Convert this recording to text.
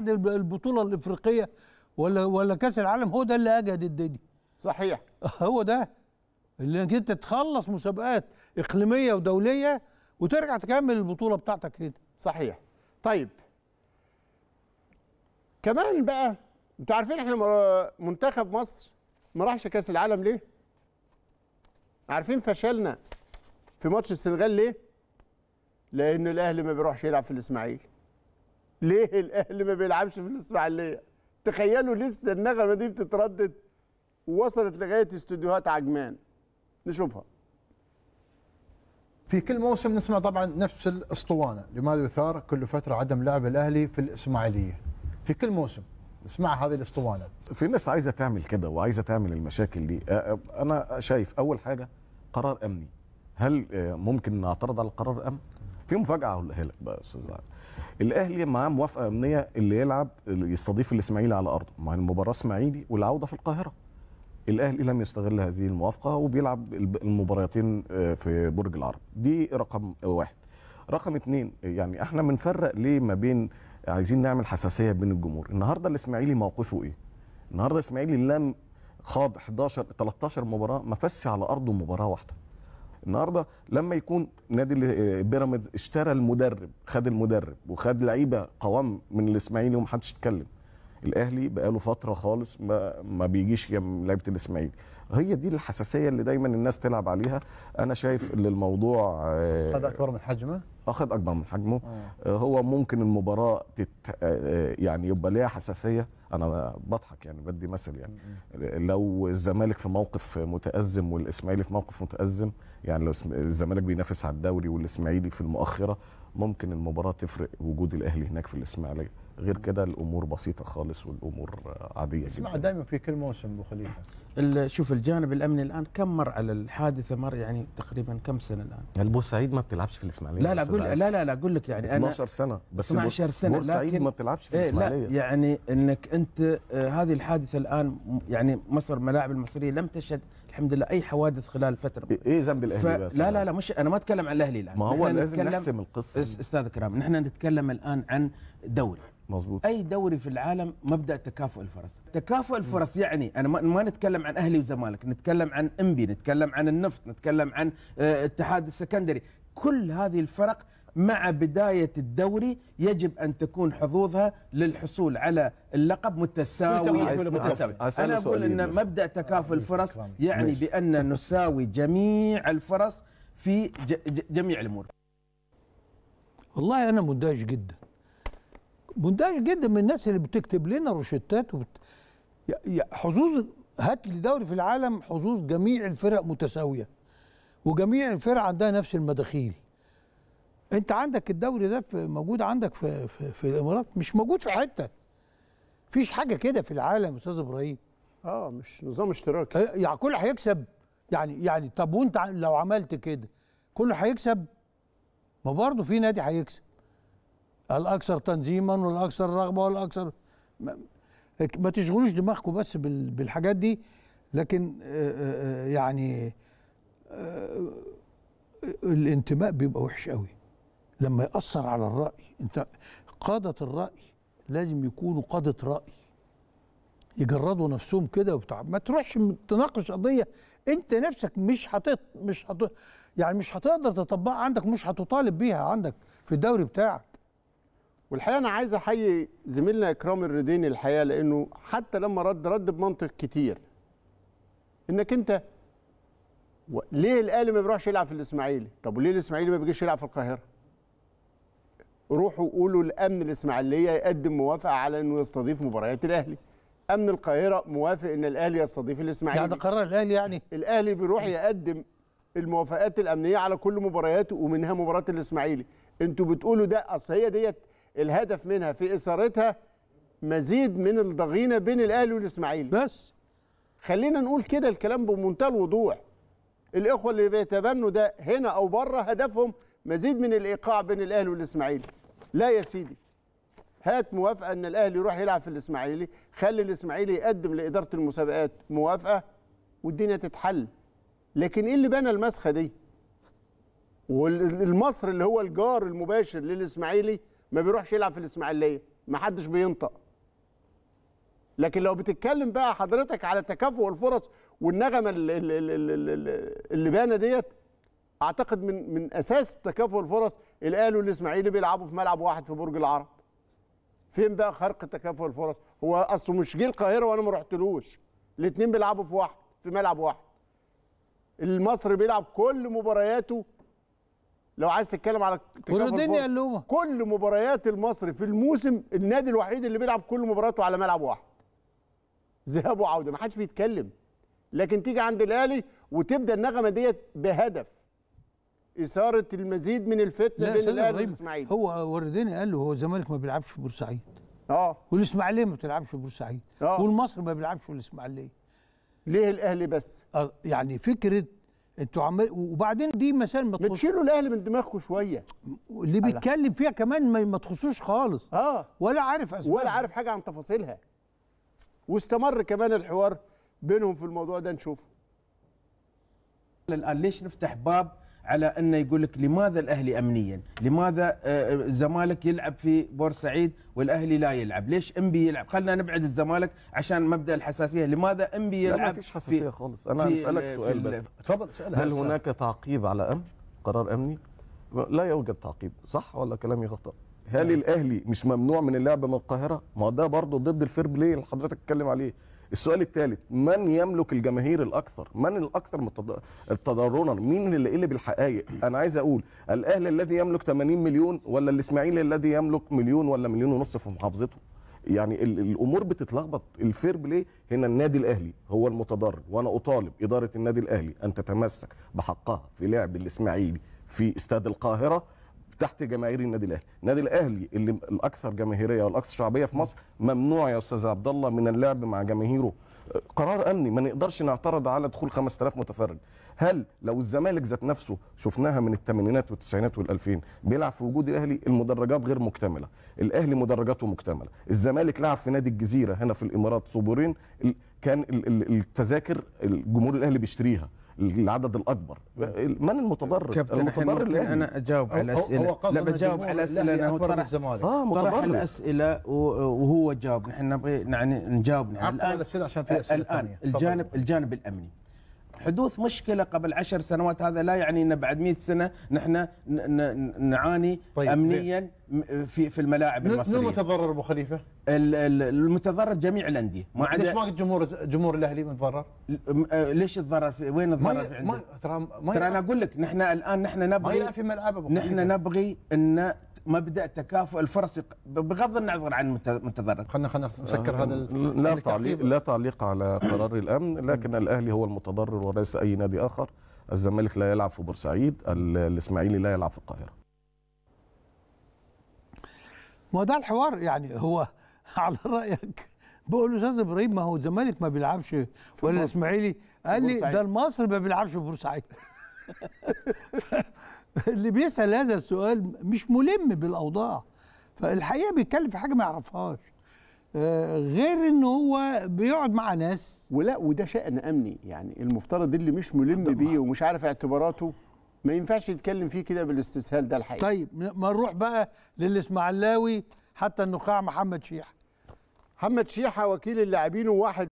بعد البطوله الافريقيه ولا ولا كاس العالم هو ده اللي اجهد الدنيا صحيح هو ده اللي انت تخلص مسابقات اقليميه ودوليه وترجع تكمل البطوله بتاعتك هنا صحيح طيب كمان بقى انتوا عارفين احنا منتخب مصر ما راحش كاس العالم ليه عارفين فشلنا في ماتش السنغال ليه لان الاهلي ما بيروحش يلعب في الاسماعيلي ليه الاهلي ما بيلعبش في الاسماعيليه تخيلوا لسه النغمه دي بتتردد ووصلت لغايه استوديوهات عجمان نشوفها في كل موسم نسمع طبعا نفس الاسطوانه لماذا يثار كل فتره عدم لعب الاهلي في الاسماعيليه في كل موسم نسمع هذه الاسطوانه في ناس عايزه تعمل كده وعايزه تعمل المشاكل دي انا شايف اول حاجه قرار امني هل آه، ممكن نعترض على القرار امن في مفاجاه هقولها لك بقى يا استاذ علي الاهلي معاه موافقه امنيه اللي يلعب اللي يستضيف الاسماعيلي على ارضه مع المباراه اسماعيلي والعوده في القاهره الاهلي لم يستغل هذه الموافقه وبيلعب المباراتين آه، في برج العرب دي رقم واحد رقم اتنين يعني احنا بنفرق ليه ما بين عايزين نعمل حساسيه بين الجمهور النهارده الاسماعيلي موقفه ايه النهارده الاسماعيلي لم خاض 11 13 مباراه ما فازش على ارضه مباراه واحده النهارده لما يكون نادي بيراميدز اشترى المدرب خد المدرب وخد لعيبه قوام من الاسماعيلي ومحدش اتكلم الاهلي بقاله فتره خالص ما, ما بيجيش جنب لعيبه الاسماعيلي هي دي الحساسيه اللي دايما الناس تلعب عليها انا شايف ان الموضوع آه، اخذ اكبر من حجمه اخذ اكبر من حجمه آه. آه، هو ممكن المباراه تت آه، يعني يبقى ليها حساسيه انا بضحك يعني بدي مثل يعني لو الزمالك في موقف متازم والاسماعيلي في موقف متازم يعني لو الزمالك بينافس على الدوري والاسماعيلي في المؤخره ممكن المباراه تفرق وجود الاهلي هناك في الاسماعيليه غير كده الامور بسيطه خالص والامور عاديه اسمع دايما في كل موسم ابو خليفه شوف الجانب الامني الان كم مر على الحادثه مر يعني تقريبا كم سنه الان البورسعيد ما بتلعبش في الاسماعيليه لا لا اقول لا لا لا اقول لك يعني انا 12 سنه بس 12 سنه بورسعيد ما بتلعبش في إيه، الاسماعيليه يعني انك انت آه، هذه الحادثه الان يعني مصر الملاعب المصريه لم تشهد الحمد لله اي حوادث خلال الفتره ايه ذنب الاهلي ف... بس لا لا يعني. لا مش انا ما اتكلم عن الاهلي لا ما هو لازم نتكلم... نحسم القصه استاذ كرام نحن نتكلم الان عن دوري مظبوط اي دوري في العالم مبدا تكافؤ الفرص تكافؤ الفرص يعني انا ما, ما نتكلم عن اهلي وزمالك نتكلم عن انبي نتكلم عن النفط نتكلم عن الاتحاد آه، السكندري كل هذه الفرق مع بداية الدوري يجب أن تكون حظوظها للحصول على اللقب متساوي أنا أقول أن مبدأ تكافل أيوة، الفرص يعني بأن نساوي جميع الفرص في جميع الأمور والله أنا مندهش جدا مندهش جدا من الناس اللي بتكتب لنا روشتات وبت... حظوظ هات لي دوري في العالم حظوظ جميع الفرق متساويه وجميع الفرق عندها نفس المداخيل انت عندك الدوري ده موجود عندك في, في, في الامارات مش موجود في حته فيش حاجه كده في العالم يا استاذ ابراهيم اه مش نظام اشتراكي يعني كله هيكسب يعني يعني طب وانت لو عملت كده كله هيكسب ما برضه في نادي هيكسب الاكثر تنظيما والاكثر رغبه والاكثر ما, ما تشغلوش دماغكم بس بالحاجات دي لكن آه، آه، يعني الانتماء بيبقى وحش قوي لما يأثر على الرأي أنت قادة الرأي لازم يكونوا قادة رأي يجردوا نفسهم كده وبتاع ما تروحش تناقش قضية أنت نفسك مش هتط مش هت يعني مش هتقدر تطبقها عندك مش هتطالب بيها عندك في الدوري بتاعك والحقيقه انا عايز احيي زميلنا اكرام الردين الحقيقه لانه حتى لما رد رد بمنطق كتير انك انت ليه الاهلي ما بيروحش يلعب في الاسماعيلي طب وليه الاسماعيلي ما بيجيش يلعب في القاهره روحوا قولوا الامن الاسماعيليه يقدم موافقه على انه يستضيف مباريات الاهلي امن القاهره موافق ان الاهلي يستضيف الاسماعيلي يعني ده قرار الاهلي يعني الاهلي بيروح يقدم الموافقات الامنيه على كل مبارياته ومنها مباراه الاسماعيلي انتوا بتقولوا ده اصل هي ديت الهدف منها في اثارتها مزيد من الضغينه بين الاهلي والاسماعيلي بس خلينا نقول كده الكلام بمنتهى الوضوح الاخوه اللي بيتبنوا ده هنا او بره هدفهم مزيد من الايقاع بين الاهلي والاسماعيلي لا يا سيدي هات موافقه ان الاهلي يروح يلعب في الاسماعيلي خلي الاسماعيلي يقدم لاداره المسابقات موافقه والدنيا تتحل لكن ايه اللي بنى المسخه دي والمصر اللي هو الجار المباشر للاسماعيلي ما بيروحش يلعب في الاسماعيليه ما حدش بينطق لكن لو بتتكلم بقى حضرتك على تكافؤ الفرص والنغمه اللي, بانا اللي بانه ديت اعتقد من من اساس تكافؤ الفرص الاهلي والاسماعيلي بيلعبوا في ملعب واحد في برج العرب فين بقى خرق تكافؤ الفرص هو اصله مش جه القاهره وانا ما رحتلوش الاثنين بيلعبوا في واحد في ملعب واحد المصري بيلعب كل مبارياته لو عايز تتكلم على والدنيا قلوبه كل مباريات المصري في الموسم النادي الوحيد اللي بيلعب كل مبارياته على ملعب واحد ذهاب وعوده ما حدش بيتكلم لكن تيجي عند الاهلي وتبدا النغمه ديت بهدف اثاره المزيد من الفتنه بين الاهلي والاسماعيلي هو وردني قال له هو الزمالك ما بيلعبش في بورسعيد اه والاسماعيليه ما بتلعبش في بورسعيد اه والمصري ما بيلعبش في الاسماعيليه ليه الاهلي بس؟ آه يعني فكره انتوا عمال وبعدين دي مسائل ما تخصوش بتشيلوا الاهلي من دماغكم شويه اللي بيتكلم فيها كمان ما تخصوش خالص اه ولا عارف اسمها ولا عارف حاجه عن تفاصيلها واستمر كمان الحوار بينهم في الموضوع ده نشوفه قال ليش نفتح باب على انه يقول لك لماذا الاهلي امنيا؟ لماذا الزمالك آه، آه، يلعب في بورسعيد والاهلي لا يلعب؟ ليش أمبي يلعب؟ خلينا نبعد الزمالك عشان مبدا الحساسيه، لماذا أمبي يلعب؟ لا ما فيش حساسيه في خالص، انا اسالك سؤال بس تفضل اسالها هل هناك تعقيب على أم قرار امني؟ لا يوجد تعقيب، صح ولا كلامي خطا؟ هل الاهلي مش ممنوع من اللعب من القاهره؟ ما ده برضه ضد الفير بلاي اللي حضرتك بتتكلم عليه، السؤال الثالث من يملك الجماهير الاكثر من الاكثر تضررا مين اللي قلب إيه الحقائق انا عايز اقول الاهلي الذي يملك 80 مليون ولا الاسماعيلي الذي يملك مليون ولا مليون ونص في محافظته يعني الامور بتتلخبط الفير بلاي هنا النادي الاهلي هو المتضرر وانا اطالب اداره النادي الاهلي ان تتمسك بحقها في لعب الاسماعيلي في استاد القاهره تحت جماهير النادي الاهلي النادي الاهلي اللي الاكثر جماهيريه والاكثر شعبيه في مصر ممنوع يا استاذ عبد الله من اللعب مع جماهيره قرار امني ما نقدرش نعترض على دخول 5000 متفرج هل لو الزمالك ذات نفسه شفناها من الثمانينات والتسعينات وال2000 بيلعب في وجود الاهلي المدرجات غير مكتمله الاهلي مدرجاته مكتمله الزمالك لعب في نادي الجزيره هنا في الامارات صبورين كان التذاكر الجمهور الاهلي بيشتريها العدد الاكبر من المتضرر كابتن المتضرر الاهلي انا اجاوب على الاسئله لا بجاوب على الاسئله انا طرح الزمالك اه متضرر طرح الاسئله وهو جاوب نحن نبغي يعني نجاوب الان الاسئله عشان في اسئله الان ثانيه الجانب الجانب الامني حدوث مشكله قبل عشر سنوات هذا لا يعني ان بعد 100 سنه نحن نعاني طيب امنيا في في الملاعب المصريه من المتضرر ابو خليفه؟ المتضرر جميع الانديه ما عدا ليش ما جمهور جمهور الاهلي متضرر؟ ليش تضرر وين الضرر ما ترى ما ترى انا اقول لك نحن الان نحن نبغي ما في ملعب ابو نحن نبغي ان مبدا تكافؤ الفرص بغض النظر عن المتضرر خلينا خلينا نسكر آه، هذا لا تعليق لا تعليق على قرار الامن لكن الاهلي هو المتضرر وليس اي نادي اخر الزمالك لا يلعب في بورسعيد الاسماعيلي لا يلعب في القاهره ما ده الحوار يعني هو على رايك بقول استاذ ابراهيم ما هو الزمالك ما بيلعبش ولا الاسماعيلي قال لي ده المصري ما بيلعبش في بورسعيد اللي بيسال هذا السؤال مش ملم بالاوضاع فالحقيقه بيتكلم في حاجه ما يعرفهاش آه، غير ان هو بيقعد مع ناس ولا وده شأن امني يعني المفترض اللي مش ملم بيه ومش عارف اعتباراته ما ينفعش يتكلم فيه كده بالاستسهال ده الحقيقه طيب ما نروح بقى للاسماعيلاوي حتى النخاع محمد شيحه محمد شيحه وكيل اللاعبين وواحد